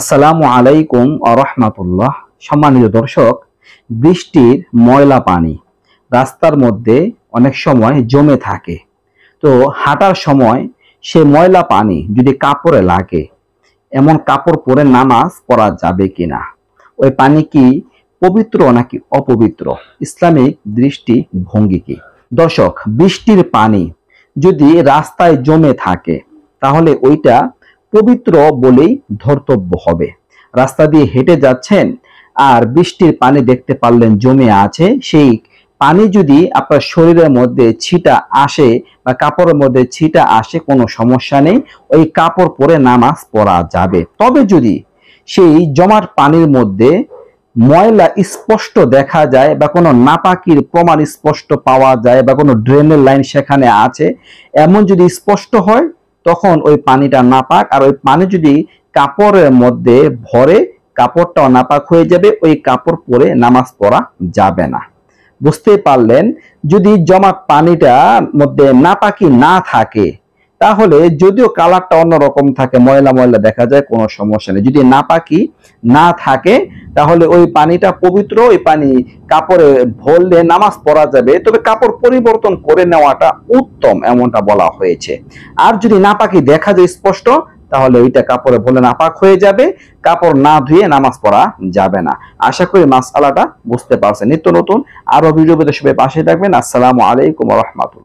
আসসালামু আলাইকুম আরহামাতুল্লাহ সম্মানিত দর্শক বৃষ্টির ময়লা পানি রাস্তার মধ্যে অনেক সময় জমে থাকে তো হাঁটার সময় সে ময়লা পানি যদি কাপড়ে লাগে এমন কাপড় পরে নামাজ পড়া যাবে কিনা ওই পানি কি পবিত্র নাকি অপবিত্র ইসলামিক দৃষ্টি ভঙ্গি কি দর্শক বৃষ্টির পানি যদি রাস্তায় জমে থাকে তাহলে ওইটা পবিত্র বলেই ধর্তব্য হবে রাস্তা দিয়ে হেঁটে যাচ্ছেন আর বৃষ্টির পানি দেখতে পারলেন জমে আছে সেই পানি যদি আপনার শরীরের মধ্যে ছিটা আসে বা কাপড়ের মধ্যে ছিটা আসে কোনো সমস্যা নেই ওই কাপড় পরে নামাজ পড়া যাবে তবে যদি সেই জমার পানির মধ্যে ময়লা স্পষ্ট দেখা যায় বা কোনো নাপাকির প্রমাণ স্পষ্ট পাওয়া যায় বা কোনো ড্রেনের লাইন সেখানে আছে এমন যদি স্পষ্ট হয় তখন ওই পানিটা নাপাক আর ওই পানি যদি কাপড়ের মধ্যে ভরে কাপড়টাও নাপাক হয়ে যাবে ওই কাপড় পরে নামাজ পড়া যাবে না বুঝতে পারলেন যদি জমাট পানিটা মধ্যে নাপাকি না থাকে তাহলে যদিও কালারটা অন্যরকম থাকে ময়লা ময়লা দেখা যায় কোনো সমস্যা নেই যদি পাকি না থাকে তাহলে ওই পানিটা পবিত্র ওই পানি কাপড়ে ভরলে নামাজ পড়া যাবে তবে কাপড় পরিবর্তন করে নেওয়াটা উত্তম এমনটা বলা হয়েছে আর যদি না পাকি দেখা যায় স্পষ্ট তাহলে ওইটা কাপড়ে ভরলে নাপাক হয়ে যাবে কাপড় না ধুয়ে নামাজ পড়া যাবে না আশা করি মাসালাটা বুঝতে পারছেন নিত্য নতুন আরো ভিডিও পেতে সবাই পাশে থাকবেন আসসালামু আলাইকুম রহমাতুল